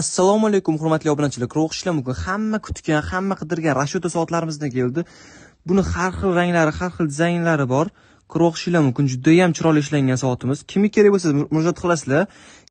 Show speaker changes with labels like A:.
A: assalomu alaykum hurmatli obunachilar guruh ishlar mumkin hamma kutgan hamma qidirgan rashyuta soatlarimizdan keldi buni har xil ranglari har xil dizaynlari bor guruh ishlar mumkin judayam chiroyli ishlangan soatimiz kimga kerak bo'lsa murojaat qilasizlar